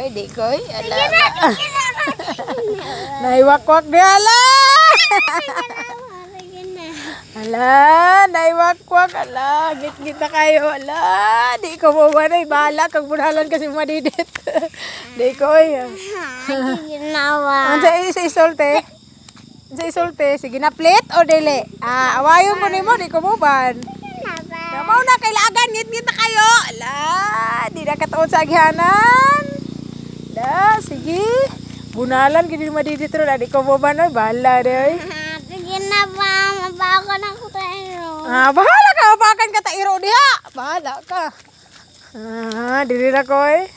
Ay, di ko. Eh. Ala. Naiwakwak di ala. Ala, naiwakwak. Ala, git-gita kayo. Ala, di ko mo eh. ba na ibala. Kag bunalan kasi madidit. di ko. Eh. Ginawa. Ano sa isolte? Sa isolte, sige na plate o dili? Ah, awayon mo ni mo, di ko mo ban. Kamaw na, kailangan. Ngit-ngit na kayo. Ala, di na kataon sa agyanan. Dah, sige. Bunalan rumah mo terus ada di ko boban bala day. Ah, sige na ba, mabako na ko tayo. Ah, bahala ka akan ka iru diha. Bahala ka. Ah, diri ra koy.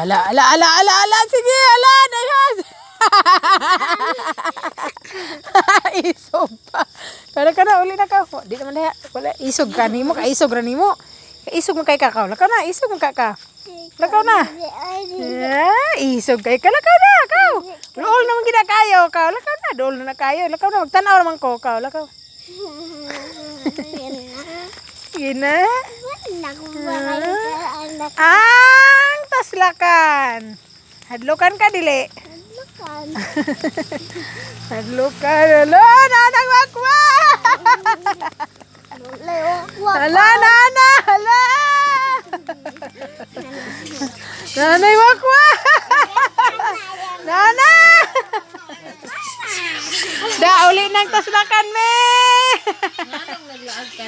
Ala ala ala ala ala sige ala dayas. isog pa. Kada ka na, uli na ka. Di naman na, wala, isog ka nimo, ka isog ra nimo. Ka isog man kay kakaw. Lakaw na, isog ka kaka. Lakaw na. Yeah, isog kay ka, lakaw na, kaw. Dool naman kita kayo, kaw. Lakaw na, dool na kayo. Lakaw na, magtanaw naman ko, kaw. Lakaw. Gina. Ang taslakan. Hadlokan ka, dili. makan. Naglukan. Hala, nanang wakwa! Hala, nana! Hala! Nanay wakwa! Nana! dah uli nang taslakan, me! Nanang